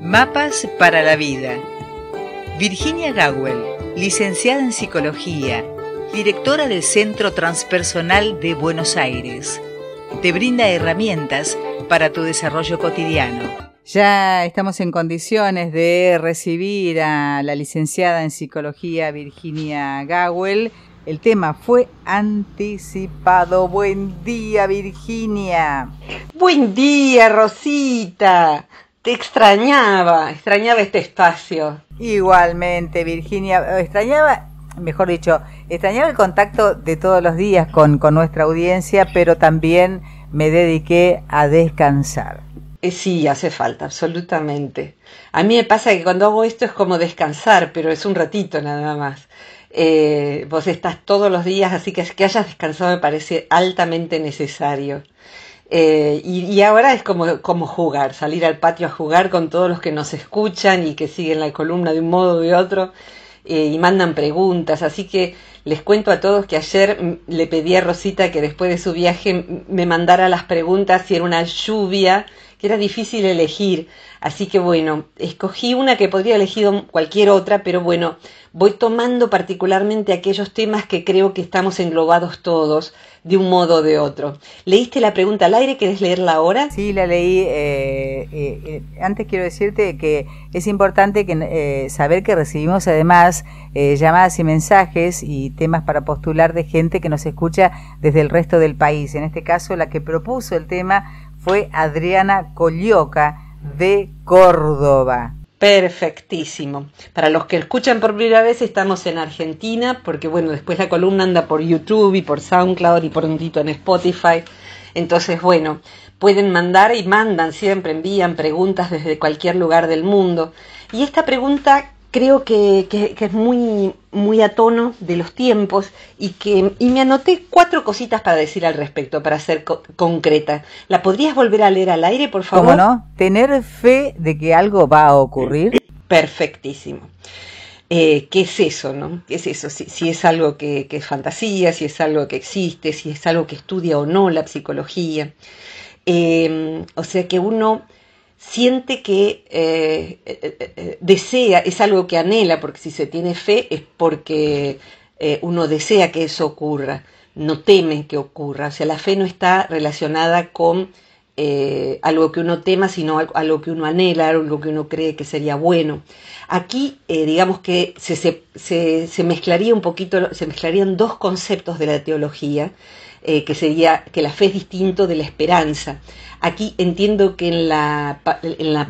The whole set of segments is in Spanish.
Mapas para la vida. Virginia Gawel, licenciada en Psicología, directora del Centro Transpersonal de Buenos Aires, te brinda herramientas para tu desarrollo cotidiano. Ya estamos en condiciones de recibir a la licenciada en Psicología Virginia Gawel. El tema fue anticipado. Buen día, Virginia. Buen día, Rosita extrañaba, extrañaba este espacio. Igualmente, Virginia, extrañaba, mejor dicho, extrañaba el contacto de todos los días con, con nuestra audiencia, pero también me dediqué a descansar. Eh, sí, hace falta, absolutamente. A mí me pasa que cuando hago esto es como descansar, pero es un ratito nada más. Eh, vos estás todos los días, así que que hayas descansado me parece altamente necesario. Eh, y, y, ahora es como, como jugar, salir al patio a jugar con todos los que nos escuchan y que siguen la columna de un modo u de otro eh, y mandan preguntas. Así que les cuento a todos que ayer le pedí a Rosita que después de su viaje me mandara las preguntas si era una lluvia que era difícil elegir. Así que bueno, escogí una que podría haber elegido cualquier otra, pero bueno, voy tomando particularmente aquellos temas que creo que estamos englobados todos, de un modo o de otro. ¿Leíste la pregunta al aire? ¿Querés leerla ahora? Sí, la leí. Eh, eh, eh, antes quiero decirte que es importante saber que recibimos además llamadas y mensajes y temas para postular de gente que nos escucha desde el resto del país. En este caso, la que propuso el tema fue Adriana Collioca, de Córdoba. Perfectísimo. Para los que escuchan por primera vez, estamos en Argentina, porque bueno, después la columna anda por YouTube y por SoundCloud y por un tito en Spotify. Entonces, bueno, pueden mandar y mandan siempre, envían preguntas desde cualquier lugar del mundo. Y esta pregunta creo que, es muy, muy a tono de los tiempos y que y me anoté cuatro cositas para decir al respecto, para ser concreta. ¿La podrías volver a leer al aire, por favor? ¿Cómo no? Tener fe de que algo va a ocurrir. Perfectísimo. Eh, ¿Qué es eso, no? ¿Qué es eso? Si, si es algo que, es fantasía, si es algo que existe, si es algo que estudia o no la psicología. Eh, o sea que uno siente que eh, eh, eh, desea, es algo que anhela, porque si se tiene fe es porque uno desea que eso ocurra, no teme que ocurra. O sea, la fe no está relacionada con algo que uno tema, sino a lo que uno anhela, algo que uno cree que sería bueno. Aquí, digamos que se, se mezclaría un poquito, se mezclarían dos conceptos de la teología eh, que sería que la fe es distinto de la esperanza. Aquí entiendo que en la,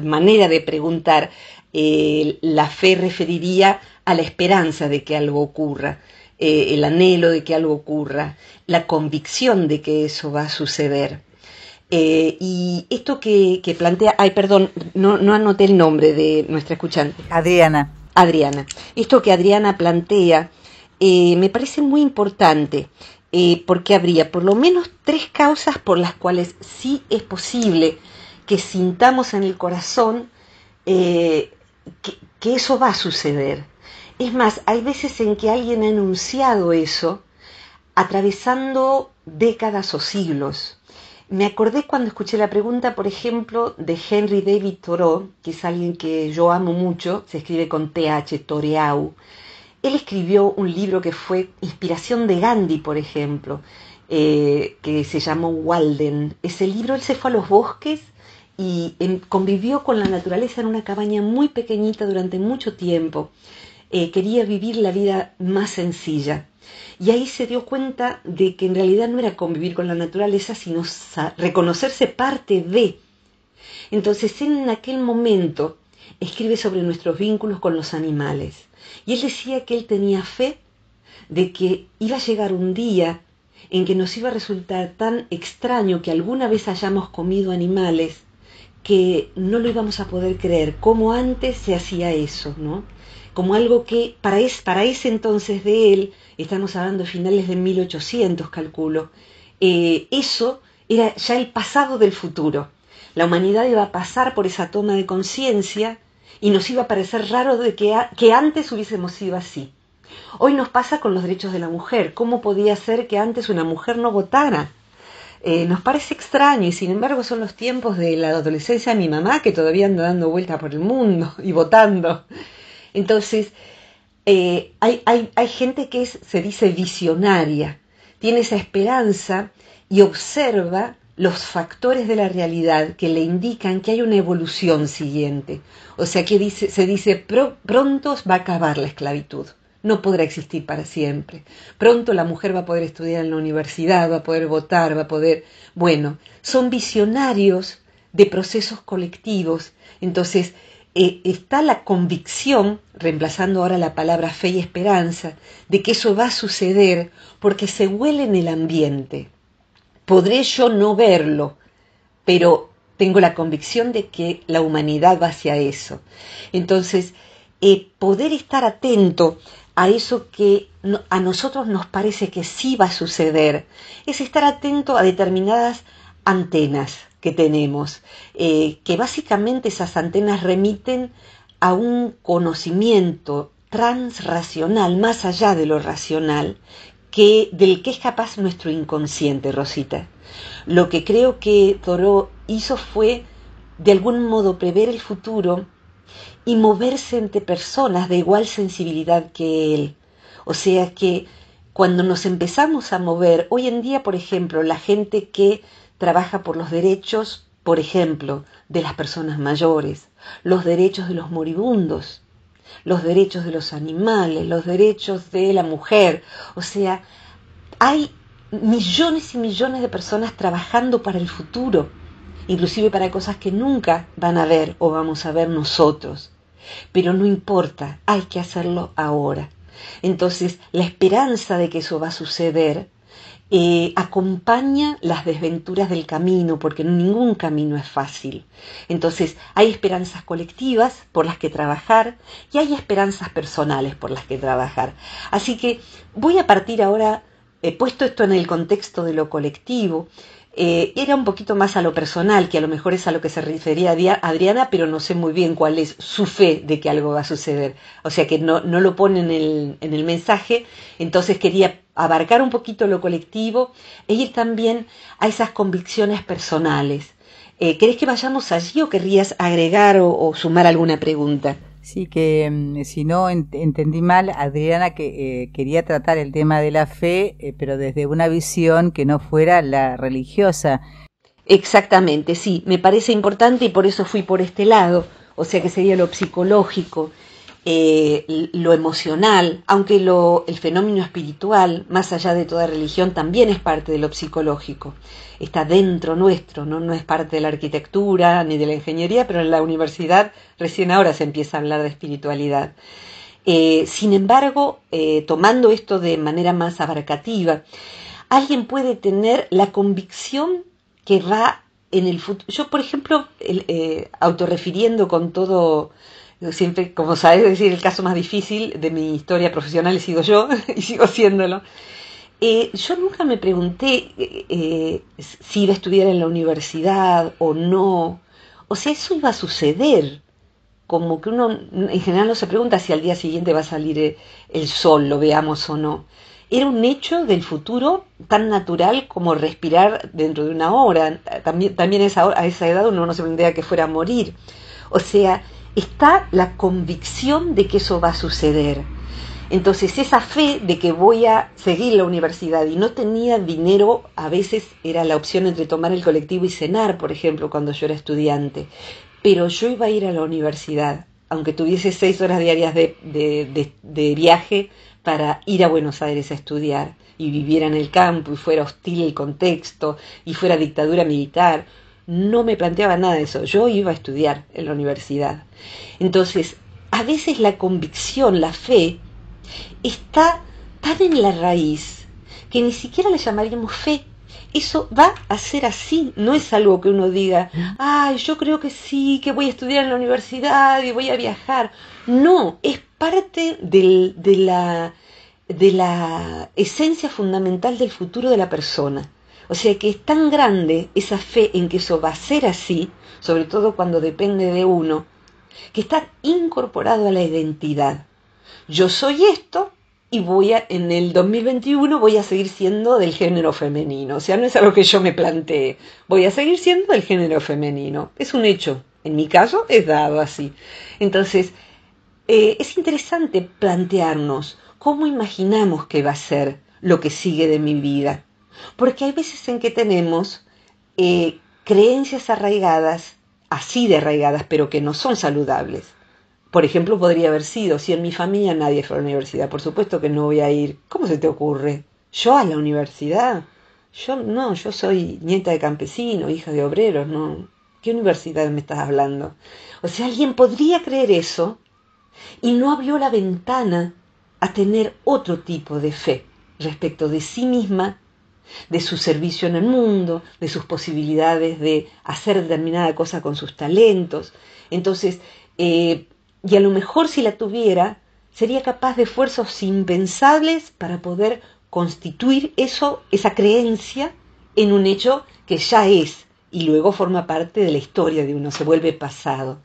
manera de preguntar, eh, la fe referiría a la esperanza de que algo ocurra, eh, el anhelo de que algo ocurra, la convicción de que eso va a suceder. y esto que, plantea, ay, perdón, no, anoté el nombre de nuestra escuchante. Adriana. Adriana. Esto que Adriana plantea me parece muy importante. Eh, porque habría por lo menos tres causas por las cuales sí es posible que sintamos en el corazón eh, que, eso va a suceder. Es más, hay veces en que alguien ha enunciado eso atravesando décadas o siglos. Me acordé cuando escuché la pregunta, por ejemplo, de Henry David Thoreau, que es alguien que yo amo mucho, se escribe con TH, Toreau, él escribió un libro que fue inspiración de Gandhi, por ejemplo, eh, que se llamó Walden. Ese libro él se fue a los bosques y em, convivió con la naturaleza en una cabaña muy pequeñita durante mucho tiempo. Eh, quería vivir la vida más sencilla. Y ahí se dio cuenta de que en realidad no era convivir con la naturaleza, sino reconocerse parte de. Entonces en aquel momento escribe sobre nuestros vínculos con los animales. Y él decía que él tenía fe de que iba a llegar un día en que nos iba a resultar tan extraño que alguna vez hayamos comido animales que no lo íbamos a poder creer, como antes se hacía eso, ¿no? Como algo que para, para ese entonces de él, estamos hablando de finales de 1800, calculo, eh, eso era ya el pasado del futuro. La humanidad iba a pasar por esa toma de conciencia y nos iba a parecer raro de que, que antes hubiésemos sido así. Hoy nos pasa con los derechos de la mujer. ¿Cómo podía ser que antes una mujer no votara? Eh, nos parece extraño y sin embargo son los tiempos de la adolescencia de mi mamá que todavía anda dando vuelta por el mundo y votando. Entonces, eh, hay, gente que se dice visionaria, tiene esa esperanza y observa los factores de la realidad que le indican que hay una evolución siguiente. O sea que se dice, pronto va a acabar la esclavitud, no podrá existir para siempre. Pronto la mujer va a poder estudiar en la universidad, va a poder votar, va a poder... Bueno, son visionarios de procesos colectivos. Entonces, eh, está la convicción, reemplazando ahora la palabra fe y esperanza, de que eso va a suceder porque se huele en el ambiente Podré yo no verlo, pero tengo la convicción de que la humanidad va hacia eso. Entonces, eh, poder estar atento a eso que a nosotros nos parece que sí va a suceder, es estar atento a determinadas antenas que tenemos, eh, que básicamente esas antenas remiten a un conocimiento transracional, más allá de lo racional, del que es capaz nuestro inconsciente, Rosita. Lo que creo que Thoreau hizo fue, de algún modo, prever el futuro y moverse entre personas de igual sensibilidad que él. O sea que cuando nos empezamos a mover, hoy en día, por ejemplo, la gente que trabaja por los derechos, por ejemplo, de las personas mayores, los derechos de los moribundos, los derechos de los animales, los derechos de la mujer. O sea, hay millones y millones de personas trabajando para el futuro, inclusive para cosas que nunca van a ver o vamos a ver nosotros. Pero no importa, hay que hacerlo ahora. Entonces, la esperanza de que eso va a suceder eh, acompaña las desventuras del camino, porque ningún camino es fácil. Entonces, hay esperanzas colectivas por las que trabajar y hay esperanzas personales por las que trabajar. Así que voy a partir ahora, he puesto esto en el contexto de lo colectivo, eh, era un poquito más a lo personal, que a lo mejor es a lo que se refería Adriana, pero no sé muy bien cuál es su fe de que algo va a suceder. O sea que no, lo pone en el mensaje, entonces quería abarcar un poquito lo colectivo e ir también a esas convicciones personales. ¿Crees eh, que vayamos allí o querrías agregar o, sumar alguna pregunta? Sí, que mm, si no entendí mal, Adriana que eh, quería tratar el tema de la fe, eh, pero desde una visión que no fuera la religiosa. Exactamente, sí, me parece importante y por eso fui por este lado, o sea que sería lo psicológico, eh, lo emocional, aunque el fenómeno espiritual, más allá de toda religión, también es parte de lo psicológico. Está dentro nuestro, ¿no? es parte de la arquitectura ni de la ingeniería, pero en la universidad recién ahora se empieza a hablar de espiritualidad. Eh, sin embargo, eh, tomando esto de manera más abarcativa, alguien puede tener la convicción que va en el futuro. Yo, por ejemplo, autorrefiriendo con todo siempre, como sabes, decir, el caso más difícil de mi historia profesional he sido yo y sigo haciéndolo eh, yo nunca me pregunté eh, eh, si iba a estudiar en la universidad o no. O sea, eso iba a suceder. Como que uno en general no se pregunta si al día siguiente va a salir el sol, lo veamos o no. Era un hecho del futuro tan natural como respirar dentro de una hora. También, también a esa edad uno no se plantea que fuera a morir. O sea, está la convicción de que eso va a suceder. Entonces esa fe de que voy a seguir la universidad y no tenía dinero, a veces era la opción entre tomar el colectivo y cenar, por ejemplo, cuando yo era estudiante. Pero yo iba a ir a la universidad, aunque tuviese seis horas diarias de, viaje para ir a Buenos Aires a estudiar y viviera en el campo y fuera hostil el contexto y fuera dictadura militar no me planteaba nada de eso. Yo iba a estudiar en la universidad. Entonces, a veces la convicción, la fe, está tan en la raíz que ni siquiera le llamaríamos fe. Eso va a ser así, no es algo que uno diga, ay, yo creo que sí, que voy a estudiar en la universidad y voy a viajar. No, es parte de la esencia fundamental del futuro de la persona. O sea que es tan grande esa fe en que eso va a ser así, sobre todo cuando depende de uno, que está incorporado a la identidad. Yo soy esto y voy a, en el 2021 voy a seguir siendo del género femenino. O sea, no es algo que yo me plantee. Voy a seguir siendo del género femenino. Es un hecho. En mi caso es dado así. Entonces, eh, es interesante plantearnos cómo imaginamos que va a ser lo que sigue de mi vida. Porque hay veces en que tenemos eh, creencias arraigadas, así de arraigadas, pero que no son saludables. Por ejemplo, podría haber sido, si en mi familia nadie fue a la universidad, por supuesto que no voy a ir. ¿Cómo se te ocurre? ¿Yo a la universidad? Yo no, yo soy nieta de campesino, hija de obreros, no. ¿Qué universidad me estás hablando? O sea, alguien podría creer eso y no abrió la ventana a tener otro tipo de fe respecto de sí misma de su servicio en el mundo, de sus posibilidades de hacer determinada cosa con sus talentos. Entonces, eh, y a lo mejor si la tuviera, sería capaz de esfuerzos impensables para poder constituir eso, esa creencia, en un hecho que ya es y luego forma parte de la historia de uno, se vuelve pasado.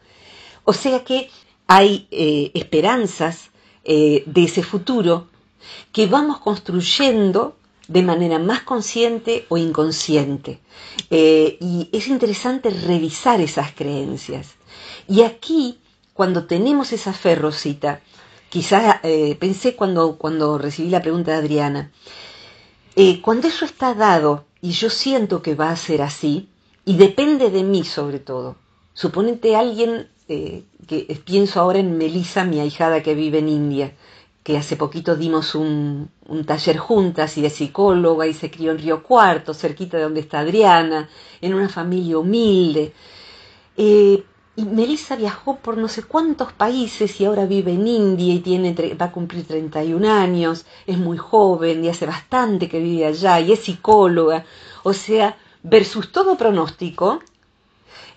O sea que hay eh, esperanzas eh, de ese futuro que vamos construyendo de manera más consciente o inconsciente. Eh, y es interesante revisar esas creencias. Y aquí, cuando tenemos esa ferrocita, quizás eh, pensé cuando, cuando recibí la pregunta de Adriana, eh, cuando eso está dado y yo siento que va a ser así, y depende de mí sobre todo, suponete alguien, que pienso ahora en Melissa, mi ahijada que vive en India, que hace poquito dimos un, taller juntas y de psicóloga y se crió en Río Cuarto, cerquita de donde está Adriana, en una familia humilde. Eh, y Melissa viajó por no sé cuántos países y ahora vive en India y tiene, va a cumplir 31 años, es muy joven y hace bastante que vive allá y es psicóloga. O sea, versus todo pronóstico,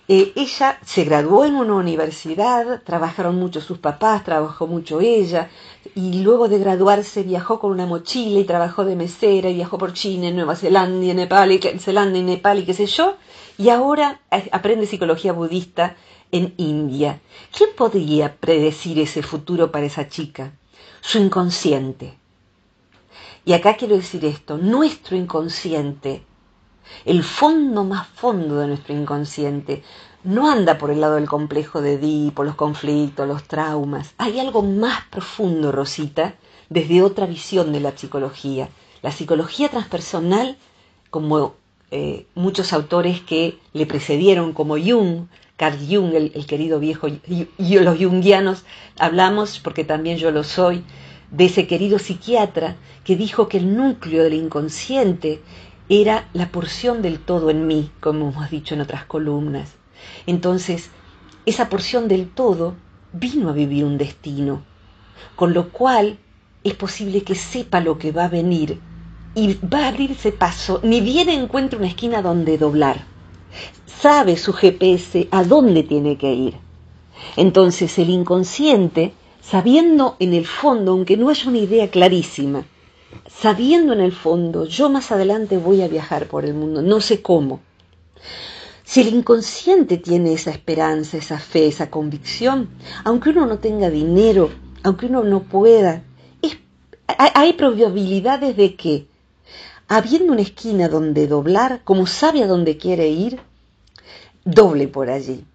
eh, ella se graduó en una universidad, trabajaron mucho sus papás, trabajó mucho ella, y luego de graduarse viajó con una mochila y trabajó de mesera, y viajó por China, Nueva Zelanda, Nepal, y, Zelanda y Nepal y qué sé yo, y ahora aprende psicología budista en India. ¿Quién podría predecir ese futuro para esa chica? Su inconsciente. Y acá quiero decir esto, nuestro inconsciente el fondo más fondo de nuestro inconsciente, no anda por el lado del complejo de Edipo, los conflictos, los traumas. Hay algo más profundo, Rosita, desde otra visión de la psicología. La psicología transpersonal, como eh, muchos autores que le precedieron, como Jung, Carl Jung, el, querido viejo, y los jungianos, hablamos, porque también yo lo soy, de ese querido psiquiatra que dijo que el núcleo del inconsciente era la porción del todo en mí, como hemos dicho en otras columnas. Entonces, esa porción del todo vino a vivir un destino, con lo cual es posible que sepa lo que va a venir y va a abrirse paso, ni bien encuentra una esquina donde doblar. Sabe su GPS a dónde tiene que ir. Entonces el inconsciente, sabiendo en el fondo, aunque no haya una idea clarísima, sabiendo en el fondo, yo más adelante voy a viajar por el mundo, no sé cómo. Si el inconsciente tiene esa esperanza, esa fe, esa convicción, aunque uno no tenga dinero, aunque uno no pueda, hay probabilidades de que, habiendo una esquina donde doblar, como sabe a dónde quiere ir, doble por allí.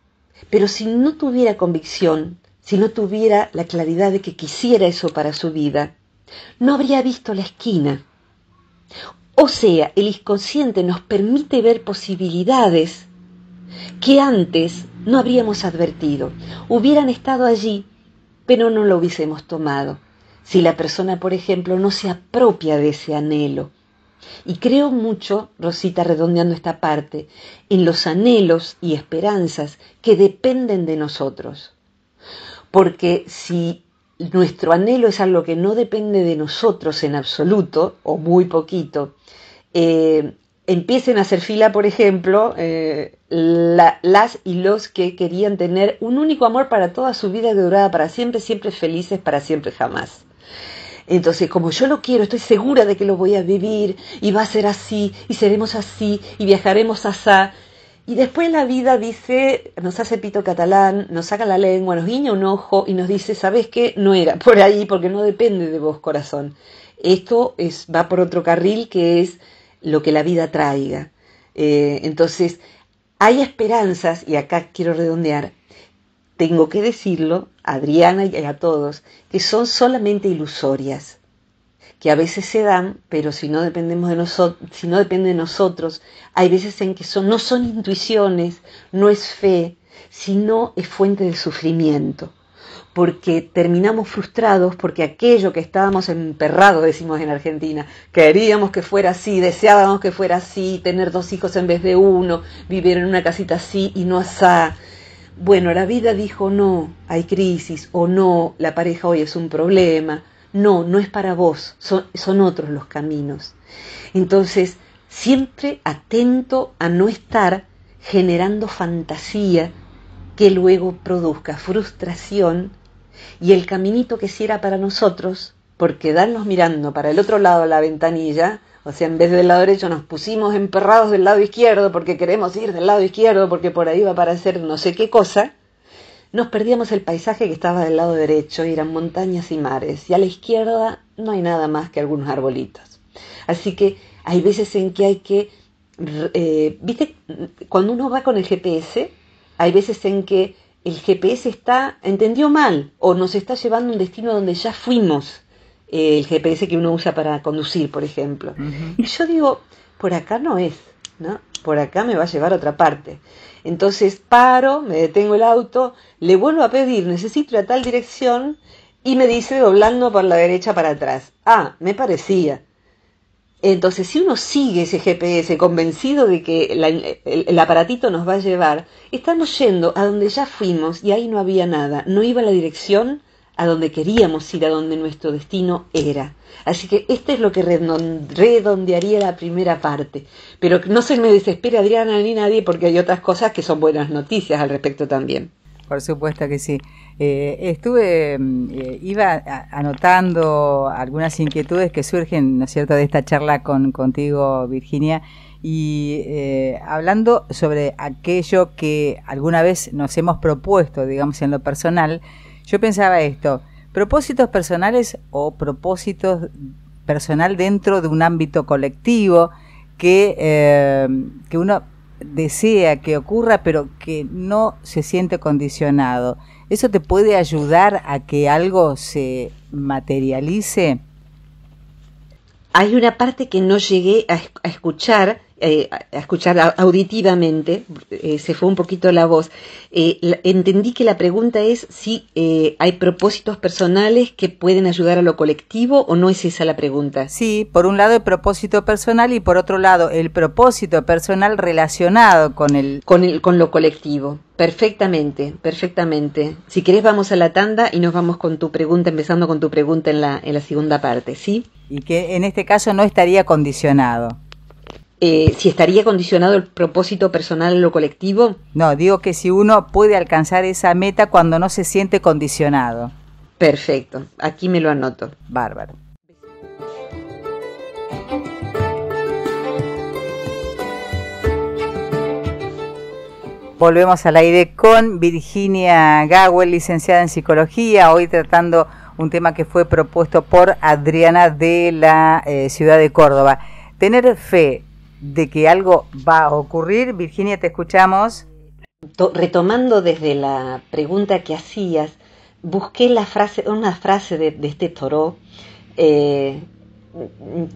Pero si no tuviera convicción, si no tuviera la claridad de que quisiera eso para su vida, no habría visto la esquina. O sea, el inconsciente nos permite ver posibilidades que antes no habríamos advertido. Hubieran estado allí, pero no lo hubiésemos tomado. Si la persona, por ejemplo, no se apropia de ese anhelo. Y creo mucho, Rosita redondeando esta parte, en los anhelos y esperanzas que dependen de nosotros. Porque si nuestro anhelo es algo que no depende de nosotros en absoluto o muy poquito, eh, empiecen a hacer fila, por ejemplo, eh, las y los que querían tener un único amor para toda su vida que durada para siempre, siempre felices, para siempre, jamás. Entonces, como yo lo quiero, estoy segura de que lo voy a vivir y va a ser así y seremos así y viajaremos a y después la vida dice, nos hace pito catalán, nos saca la lengua, nos guiña un ojo y nos dice, ¿sabes qué? No era por ahí porque no depende de vos, corazón. Esto es, va por otro carril que es lo que la vida traiga. Eh, entonces, hay esperanzas, y acá quiero redondear, tengo que decirlo, a Adriana y a todos, que son solamente ilusorias que a veces se dan, pero si no dependemos de nosotros, si no depende de nosotros, hay veces en que son, no son intuiciones, no es fe, sino es fuente de sufrimiento, porque terminamos frustrados porque aquello que estábamos emperrados, decimos en Argentina, queríamos que fuera así, deseábamos que fuera así, tener dos hijos en vez de uno, vivir en una casita así y no asá. Bueno, la vida dijo no, hay crisis, o no, la pareja hoy es un problema, no, no es para vos, son, otros los caminos. Entonces, siempre atento a no estar generando fantasía que luego produzca frustración y el caminito que si para nosotros, porque darnos mirando para el otro lado de la ventanilla, o sea, en vez del lado derecho nos pusimos emperrados del lado izquierdo porque queremos ir del lado izquierdo porque por ahí va para hacer no sé qué cosa, nos perdíamos el paisaje que estaba del lado derecho y eran montañas y mares, y a la izquierda no hay nada más que algunos arbolitos. Así que hay veces en que hay que, eh, viste, cuando uno va con el GPS, hay veces en que el GPS está, entendió mal, o nos está llevando a un destino donde ya fuimos, eh, el GPS que uno usa para conducir, por ejemplo. Y yo digo, por acá no es, ¿no? por acá me va a llevar a otra parte. Entonces paro, me detengo el auto, le vuelvo a pedir, necesito ir a tal dirección y me dice doblando por la derecha para atrás. Ah, me parecía. Entonces, si uno sigue ese GPS convencido de que la, el, el, aparatito nos va a llevar, estamos yendo a donde ya fuimos y ahí no había nada, no iba la dirección a donde queríamos ir, a donde nuestro destino era. Así que esto es lo que redondearía la primera parte. Pero no se me desespere Adriana ni nadie porque hay otras cosas que son buenas noticias al respecto también. Por supuesto que sí. Eh, estuve, mm, eh, iba anotando algunas inquietudes que surgen, ¿no es cierto?, de esta charla con, contigo, Virginia, y eh, hablando sobre aquello que alguna vez nos hemos propuesto, digamos, en lo personal, yo pensaba esto, propósitos personales o propósitos personal dentro de un ámbito colectivo que, eh, que uno desea que ocurra, pero que no se siente condicionado. ¿Eso te puede ayudar a que algo se materialice? Hay una parte que no llegué a, escuchar eh, a escuchar auditivamente, eh, se fue un poquito la voz, eh, entendí que la pregunta es si hay propósitos personales que pueden ayudar a lo colectivo o no es esa la pregunta. Sí, por un lado el propósito personal y por otro lado el propósito personal relacionado con el... Con, el, con lo colectivo. Perfectamente, perfectamente. Si querés vamos a la tanda y nos vamos con tu pregunta, empezando con tu pregunta en la, en la segunda parte, ¿sí? Y que en este caso no estaría condicionado. Eh, si estaría condicionado el propósito personal en lo colectivo. No, digo que si uno puede alcanzar esa meta cuando no se siente condicionado. Perfecto, aquí me lo anoto. Bárbaro. Volvemos al aire con Virginia Gawel, licenciada en psicología, hoy tratando un tema que fue propuesto por Adriana de la eh, ciudad de Córdoba. Tener fe, de que algo va a ocurrir. Virginia, te escuchamos. Retomando desde la pregunta que hacías, busqué la frase, una frase de, este toro... Eh,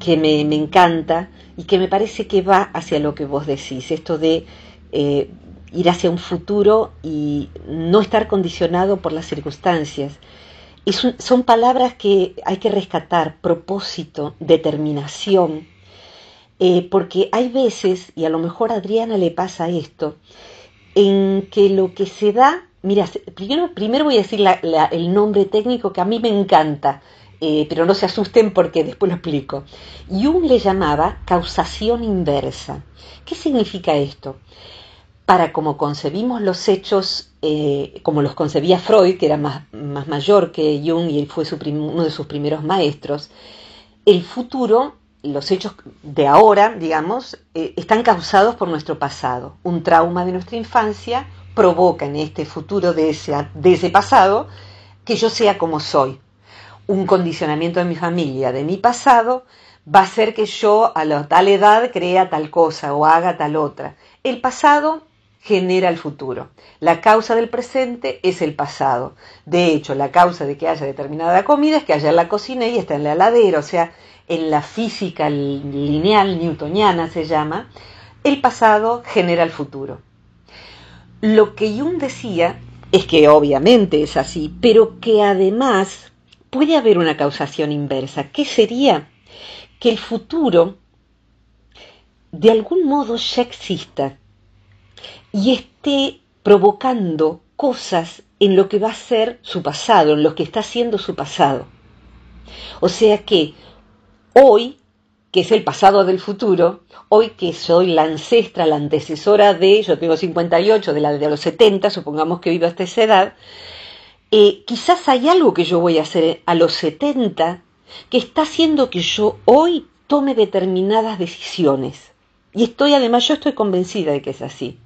que me, encanta y que me parece que va hacia lo que vos decís, esto de eh, ir hacia un futuro y no estar condicionado por las circunstancias. Y son palabras que hay que rescatar, propósito, determinación, eh, porque hay veces, y a lo mejor a Adriana le pasa esto, en que lo que se da, mira, primero, primero voy a decir el nombre técnico que a mí me encanta, eh, pero no se asusten porque después lo explico. Jung le llamaba causación inversa. ¿Qué significa esto? Para como concebimos los hechos, eh, como los concebía Freud, que era más, más mayor que Jung y él fue su uno de sus primeros maestros, el futuro los hechos de ahora, digamos, eh, están causados por nuestro pasado. Un trauma de nuestra infancia provoca en este futuro de ese, de pasado que yo sea como soy. Un condicionamiento de mi familia, de mi pasado, va a hacer que yo a la tal edad crea tal cosa o haga tal otra. El pasado genera el futuro. La causa del presente es el pasado. De hecho, la causa de que haya determinada comida es que ayer la cociné y está en la heladera. O sea, en la física lineal newtoniana se llama, el pasado genera el futuro. Lo que Jung decía es que obviamente es así, pero que además puede haber una causación inversa, que sería que el futuro de algún modo ya exista y esté provocando cosas en lo que va a ser su pasado, en lo que está siendo su pasado. O sea que hoy, que es el pasado del futuro, hoy que soy la ancestra, la antecesora de, yo tengo 58, de la de los 70, supongamos que vivo hasta esa edad, eh, quizás hay algo que yo voy a hacer a los 70 que está haciendo que yo hoy tome determinadas decisiones. Y estoy, además, yo estoy convencida de que es así.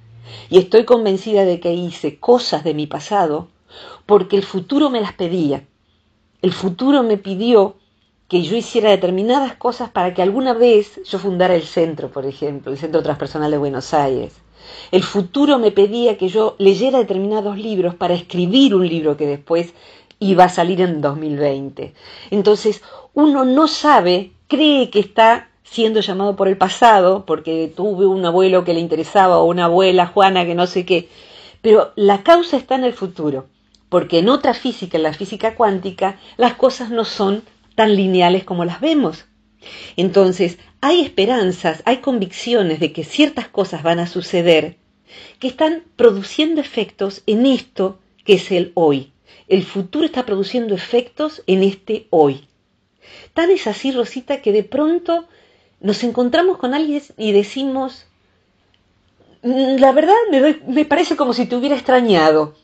Y estoy convencida de que hice cosas de mi pasado porque el futuro me las pedía. El futuro me pidió que yo hiciera determinadas cosas para que alguna vez yo fundara el centro, por ejemplo, el Centro Transpersonal de Buenos Aires. El futuro me pedía que yo leyera determinados libros para escribir un libro que después iba a salir en 2020. Entonces, uno no sabe, cree que está siendo llamado por el pasado, porque tuve un abuelo que le interesaba o una abuela, Juana, que no sé qué, pero la causa está en el futuro porque en otra física, en la física cuántica, las cosas no son tan lineales como las vemos. Entonces, hay esperanzas, hay convicciones de que ciertas cosas van a suceder que están produciendo efectos en esto que es el hoy. El futuro está produciendo efectos en este hoy. Tan es así, Rosita, que de pronto nos encontramos con alguien y decimos, mm, la verdad me, parece como si te hubiera extrañado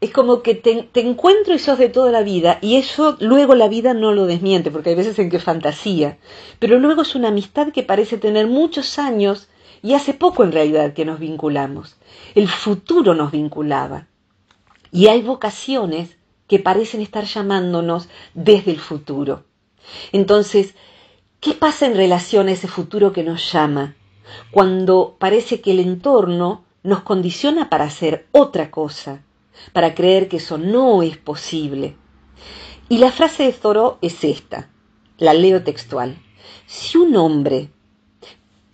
es como que te, encuentro y sos de toda la vida, y eso luego la vida no lo desmiente, porque hay veces en que fantasía, pero luego es una amistad que parece tener muchos años y hace poco en realidad que nos vinculamos. El futuro nos vinculaba. Y hay vocaciones que parecen estar llamándonos desde el futuro. Entonces, ¿qué pasa en relación a ese futuro que nos llama? Cuando parece que el entorno nos condiciona para hacer otra cosa para creer que eso no es posible. Y la frase de Zoro es esta, la leo textual. Si un hombre,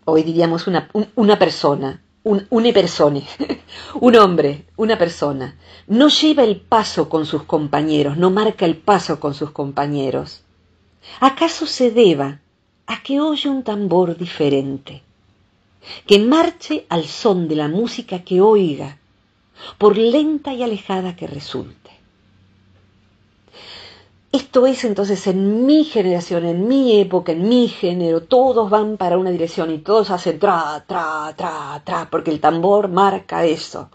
hoy diríamos una, persona, un, una persona, un hombre, una persona, no lleva el paso con sus compañeros, no marca el paso con sus compañeros, ¿acaso se deba a que oye un tambor diferente? Que marche al son de la música que oiga, por lenta y alejada que resulte. Esto es entonces en mi generación, en mi época, en mi género, todos van para una dirección y todos hacen tra, tra, tra, tra, porque el tambor marca eso.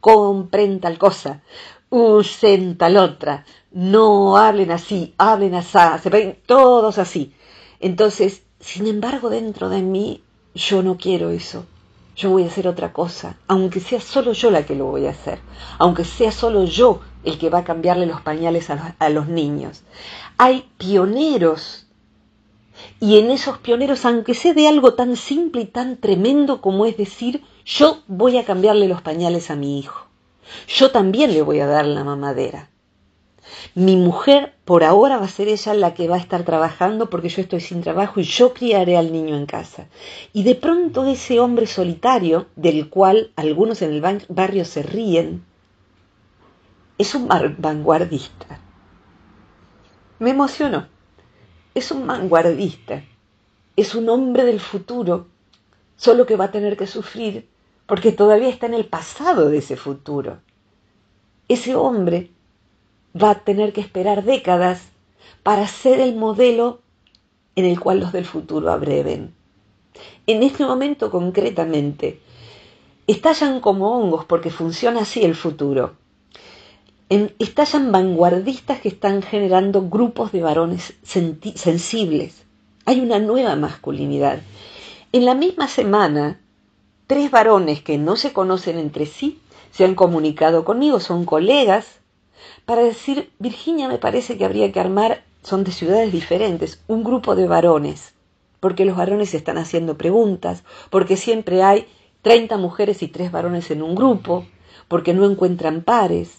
Compren tal cosa, usen tal otra, no hablen así, hablen así, se ven todos así. Entonces, sin embargo, dentro de mí, yo no quiero eso yo voy a hacer otra cosa, aunque sea solo yo la que lo voy a hacer, aunque sea solo yo el que va a cambiarle los pañales a los, niños. Hay pioneros y en esos pioneros, aunque sea de algo tan simple y tan tremendo como es decir, yo voy a cambiarle los pañales a mi hijo. Yo también le voy a dar la mamadera mi mujer por ahora va a ser ella la que va a estar trabajando porque yo estoy sin trabajo y yo criaré al niño en casa. Y de pronto ese hombre solitario, del cual algunos en el barrio se ríen, es un vanguardista. Me emocionó. Es un vanguardista. Es un hombre del futuro, solo que va a tener que sufrir porque todavía está en el pasado de ese futuro. Ese hombre va a tener que esperar décadas para ser el modelo en el cual los del futuro abreven. En este momento concretamente, estallan como hongos porque funciona así el futuro. estallan vanguardistas que están generando grupos de varones sensibles. Hay una nueva masculinidad. En la misma semana, tres varones que no se conocen entre sí se han comunicado conmigo, son colegas, para decir, Virginia, me parece que habría que armar, son de ciudades diferentes, un grupo de varones, porque los varones están haciendo preguntas, porque siempre hay 30 mujeres y 3 varones en un grupo, porque no encuentran pares.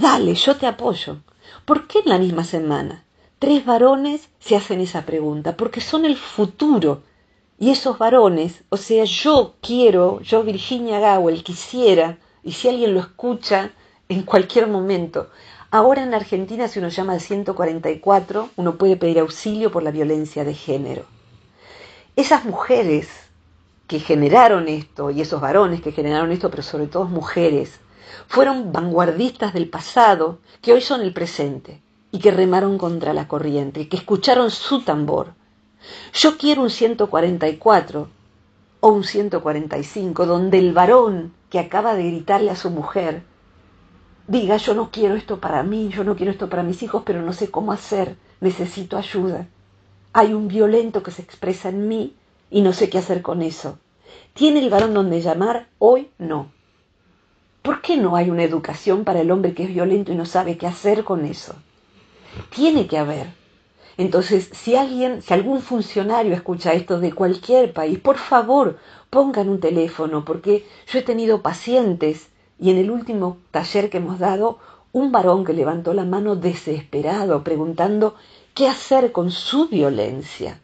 Dale, yo te apoyo. ¿Por qué en la misma semana tres varones se hacen esa pregunta? Porque son el futuro. Y esos varones, o sea, yo quiero, yo Virginia Gawel, quisiera, y si alguien lo escucha, en cualquier momento. Ahora en Argentina, si uno llama al 144, uno puede pedir auxilio por la violencia de género. Esas mujeres que generaron esto, y esos varones que generaron esto, pero sobre todo mujeres, fueron vanguardistas del pasado, que hoy son el presente, y que remaron contra la corriente, y que escucharon su tambor. Yo quiero un 144 o un 145, donde el varón que acaba de gritarle a su mujer diga, yo no quiero esto para mí, yo no quiero esto para mis hijos, pero no sé cómo hacer, necesito ayuda. Hay un violento que se expresa en mí y no sé qué hacer con eso. ¿Tiene el varón donde llamar? Hoy no. ¿Por qué no hay una educación para el hombre que es violento y no sabe qué hacer con eso? Tiene que haber. Entonces, si alguien, si algún funcionario escucha esto de cualquier país, por favor, pongan un teléfono, porque yo he tenido pacientes y en el último taller que hemos dado, un varón que levantó la mano desesperado preguntando qué hacer con su violencia.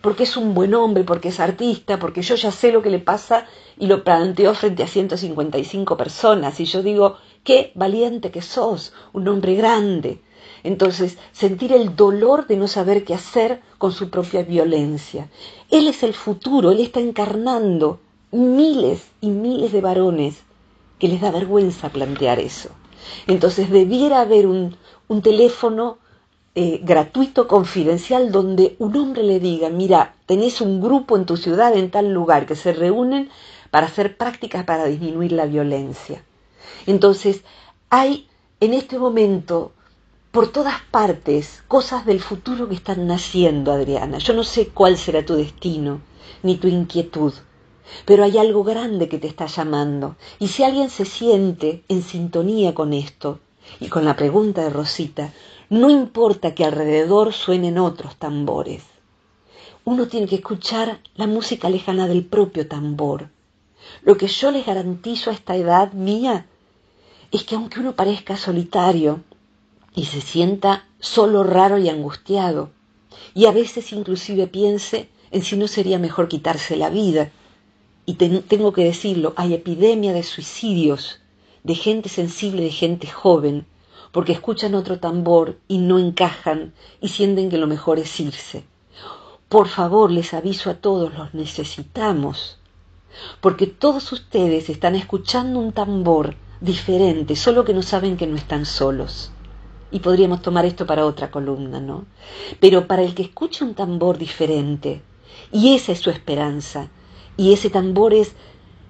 Porque es un buen hombre, porque es artista, porque yo ya sé lo que le pasa y lo planteó frente a 155 personas. Y yo digo, qué valiente que sos, un hombre grande. Entonces, sentir el dolor de no saber qué hacer con su propia violencia. Él es el futuro, él está encarnando miles y miles de varones que les da vergüenza plantear eso. Entonces debiera haber un, teléfono eh, gratuito, confidencial, donde un hombre le diga, mira, tenés un grupo en tu ciudad, en tal lugar, que se reúnen para hacer prácticas para disminuir la violencia. Entonces, hay en este momento, por todas partes, cosas del futuro que están naciendo, Adriana. Yo no sé cuál será tu destino, ni tu inquietud, pero hay algo grande que te está llamando. Y si alguien se siente en sintonía con esto y con la pregunta de Rosita, no importa que alrededor suenen otros tambores. Uno tiene que escuchar la música lejana del propio tambor. Lo que yo les garantizo a esta edad mía es que aunque uno parezca solitario y se sienta solo raro y angustiado, y a veces inclusive piense en si no sería mejor quitarse la vida, y tengo que decirlo, hay epidemia de suicidios de gente sensible, de gente joven, porque escuchan otro tambor y no encajan y sienten que lo mejor es irse. Por favor, les aviso a todos, los necesitamos, porque todos ustedes están escuchando un tambor diferente, solo que no saben que no están solos. Y podríamos tomar esto para otra columna, ¿no? Pero para el que escucha un tambor diferente, y esa es su esperanza, y ese tambor es,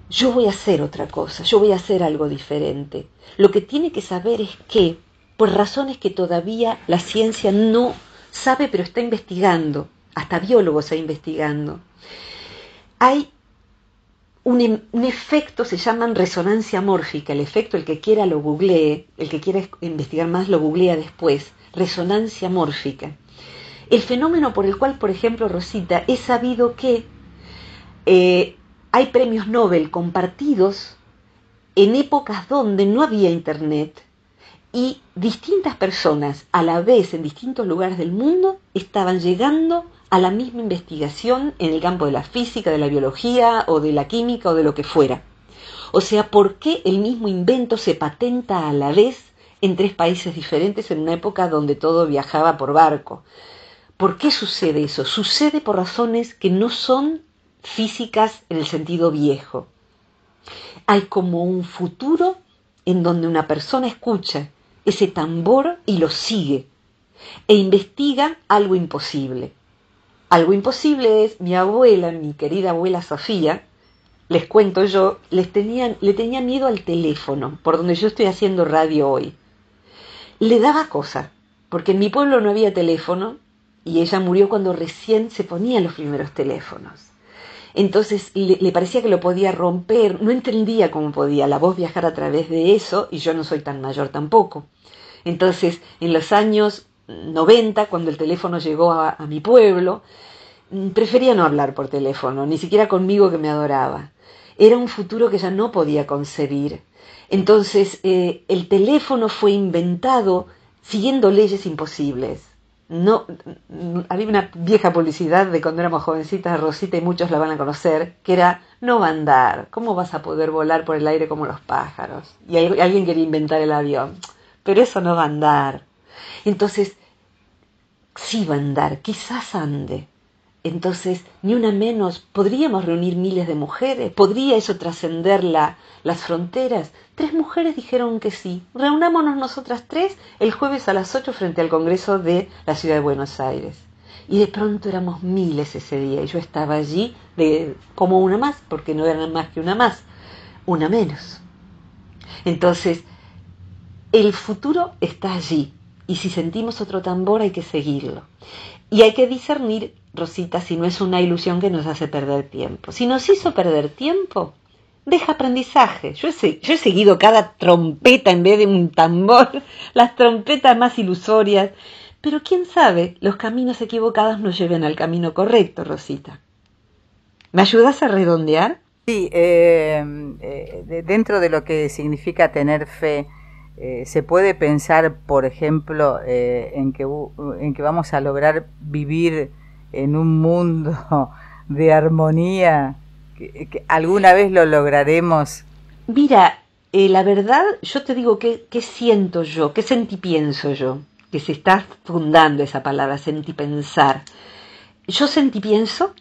yo voy a hacer otra cosa, yo voy a hacer algo diferente. Lo que tiene que saber es que, por razones que todavía la ciencia no sabe, pero está investigando, hasta biólogos está investigando, hay un, em, efecto, se llaman resonancia mórfica, el efecto, el que quiera lo googlee, el que quiera investigar más lo googlea después, resonancia mórfica. El fenómeno por el cual, por ejemplo, Rosita, he sabido que eh, hay premios Nobel compartidos en épocas donde no había Internet y distintas personas a la vez en distintos lugares del mundo estaban llegando a la misma investigación en el campo de la física, de la biología o de la química o de lo que fuera. O sea, ¿por qué el mismo invento se patenta a la vez en tres países diferentes en una época donde todo viajaba por barco? ¿Por qué sucede eso? Sucede por razones que no son físicas en el sentido viejo. Hay como un futuro en donde una persona escucha ese tambor y lo sigue e investiga algo imposible. Algo imposible es mi abuela, mi querida abuela Sofía, les cuento yo, les le tenía miedo al teléfono, por donde yo estoy haciendo radio hoy. Le daba cosa, porque en mi pueblo no había teléfono y ella murió cuando recién se ponían los primeros teléfonos. Entonces le, parecía que lo podía romper, no entendía cómo podía la voz viajar a través de eso y yo no soy tan mayor tampoco. Entonces, en los años 90, cuando el teléfono llegó a, mi pueblo, mm, prefería no hablar por teléfono, ni siquiera conmigo que me adoraba. Era un futuro que ya no podía concebir. Entonces, eh, el teléfono fue inventado siguiendo leyes imposibles no había una vieja publicidad de cuando éramos jovencitas, Rosita y muchos la van a conocer, que era no va a andar, ¿cómo vas a poder volar por el aire como los pájaros? Y alguien quería inventar el avión, pero eso no va a andar. Entonces, sí va a andar, quizás ande. Entonces, ni una menos, podríamos reunir miles de mujeres, podría eso trascender la, las fronteras, Tres mujeres dijeron que sí. Reunámonos nosotras tres el jueves a las ocho frente al Congreso de la Ciudad de Buenos Aires. Y de pronto éramos miles ese día y yo estaba allí como una más, porque no eran más que una más, una menos. Entonces, el futuro está allí y si sentimos otro tambor hay que seguirlo. Y hay que discernir, Rosita, si no es una ilusión que nos hace perder tiempo. Si nos hizo perder tiempo, deja aprendizaje. Yo he, yo he, seguido cada trompeta en vez de un tambor, las trompetas más ilusorias. Pero quién sabe, los caminos equivocados nos lleven al camino correcto, Rosita. ¿Me ayudas a redondear? Sí, eh, eh, dentro de lo que significa tener fe, eh, se puede pensar, por ejemplo, en, que, en que vamos a lograr vivir en un mundo de armonía ¿Alguna vez lo lograremos? Mira, eh, la verdad, yo te digo qué, siento yo, qué sentí pienso yo, que se está fundando esa palabra, sentí pensar. Yo sentí pienso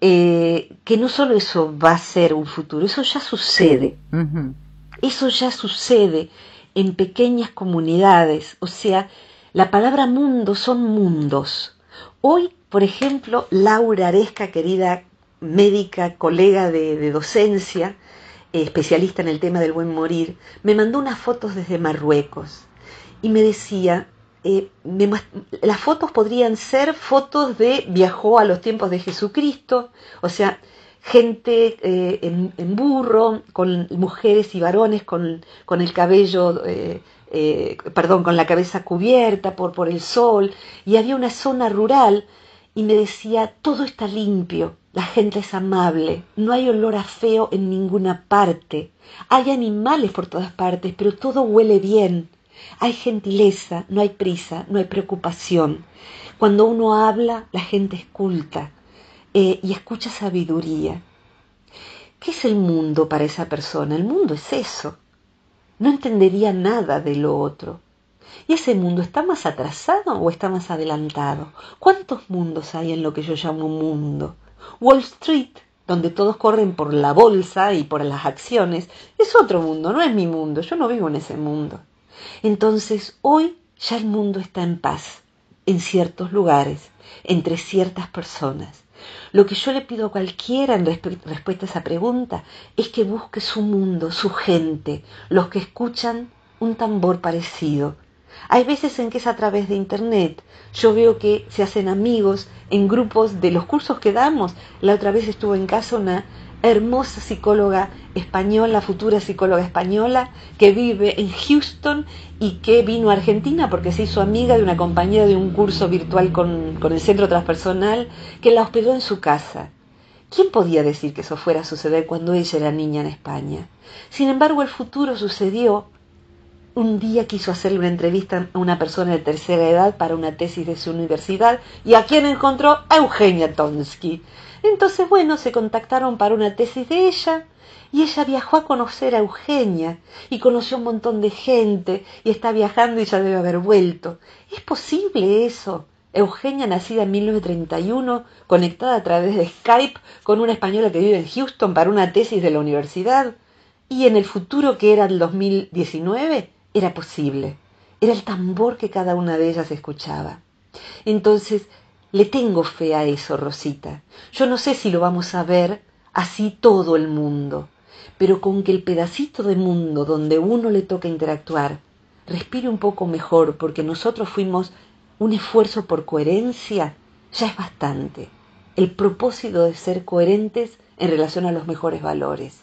eh, que no solo eso va a ser un futuro, eso ya sucede. Eso ya sucede en pequeñas comunidades. O sea, la palabra mundo son mundos. Hoy, por ejemplo, Laura querida médica, colega de, docencia, eh, especialista en el tema del buen morir, me mandó unas fotos desde Marruecos y me decía, eh, las fotos podrían ser fotos de viajó a los tiempos de Jesucristo, o sea, gente eh, en, burro, con mujeres y varones con, el cabello, perdón, con la cabeza cubierta por, por el sol, y había una zona rural y me decía, todo está limpio, la gente es amable, no hay olor a feo en ninguna parte, hay animales por todas partes, pero todo huele bien, hay gentileza, no hay prisa, no hay preocupación. Cuando uno habla, la gente es eh, y escucha sabiduría. ¿Qué es el mundo para esa persona? El mundo es eso. No entendería nada de lo otro ese mundo está más atrasado o está más adelantado? ¿Cuántos mundos hay en lo que yo llamo mundo? Wall Street, donde todos corren por la bolsa y por las acciones, es otro mundo, no es mi mundo, yo no vivo en ese mundo. Entonces hoy ya el mundo está en paz, en ciertos lugares, entre ciertas personas. Lo que yo le pido a cualquiera en respuesta a esa pregunta es que busque su mundo, su gente, los que escuchan un tambor parecido, hay veces en que es a través de Internet. Yo veo que se hacen amigos en grupos de los cursos que damos. La otra vez estuvo en casa una hermosa psicóloga española, futura psicóloga española, que vive en Houston y que vino a Argentina porque se hizo amiga de una compañera de un curso virtual con, el centro transpersonal que la hospedó en su casa. ¿Quién podía decir que eso fuera a suceder cuando ella era niña en España? Sin embargo, el futuro sucedió un día quiso hacerle una entrevista a una persona de tercera edad para una tesis de su universidad y a quien encontró a Eugenia Tonsky. Entonces, bueno, se contactaron para una tesis de ella y ella viajó a conocer a Eugenia y conoció un montón de gente y está viajando y ya debe haber vuelto. ¿Es posible eso? Eugenia, nacida en 1931, conectada a través de Skype con una española que vive en Houston para una tesis de la universidad. Y en el futuro que era el 2019, era posible. Era el tambor que cada una de ellas escuchaba. Entonces, le tengo fe a eso, Rosita. Yo no sé si lo vamos a ver así todo el mundo, pero con que el pedacito de mundo donde uno le toca interactuar respire un poco mejor porque nosotros fuimos un esfuerzo por coherencia, ya es bastante. El propósito de ser coherentes en relación a los mejores valores.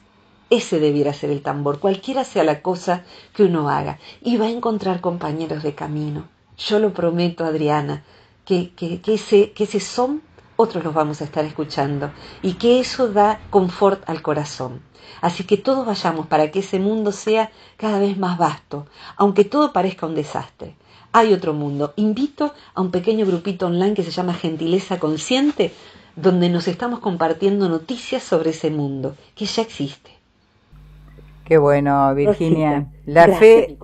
Ese debiera ser el tambor, cualquiera sea la cosa que uno haga. Y va a encontrar compañeros de camino. Yo lo prometo, Adriana, que, que ese, que ese son otros los vamos a estar escuchando y que eso da confort al corazón. Así que todos vayamos para que ese mundo sea cada vez más vasto, aunque todo parezca un desastre. Hay otro mundo. Invito a un pequeño grupito online que se llama Gentileza Consciente, donde nos estamos compartiendo noticias sobre ese mundo que ya existe. Qué bueno, Virginia. La fe,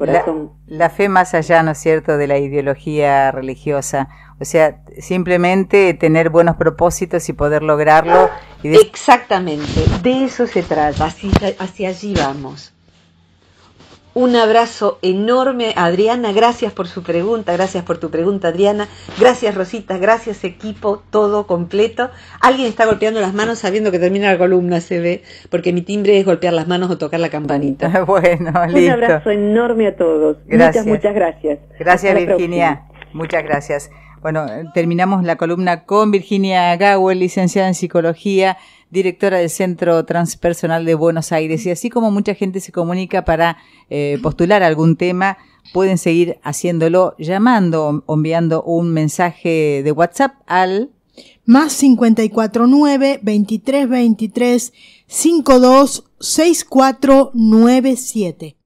la, fe más allá, ¿no es cierto?, de la ideología religiosa. O sea, simplemente tener buenos propósitos y poder lograrlo. Exactamente, de eso se trata, así, hacia allí vamos. Un abrazo enorme, Adriana. Gracias por su pregunta, gracias por tu pregunta, Adriana. Gracias, Rosita, gracias, equipo, todo completo. Alguien está golpeando las manos sabiendo que termina la columna, se ve, porque mi timbre es golpear las manos o tocar la campanita. Un abrazo enorme a todos. Gracias. Muchas, muchas gracias. Gracias, Virginia. Muchas gracias. Bueno, terminamos la columna con Virginia Gawel, licenciada en psicología directora del Centro Transpersonal de Buenos Aires. Y así como mucha gente se comunica para eh, postular algún tema, pueden seguir haciéndolo llamando o enviando un mensaje de WhatsApp al más 549 2323 526497.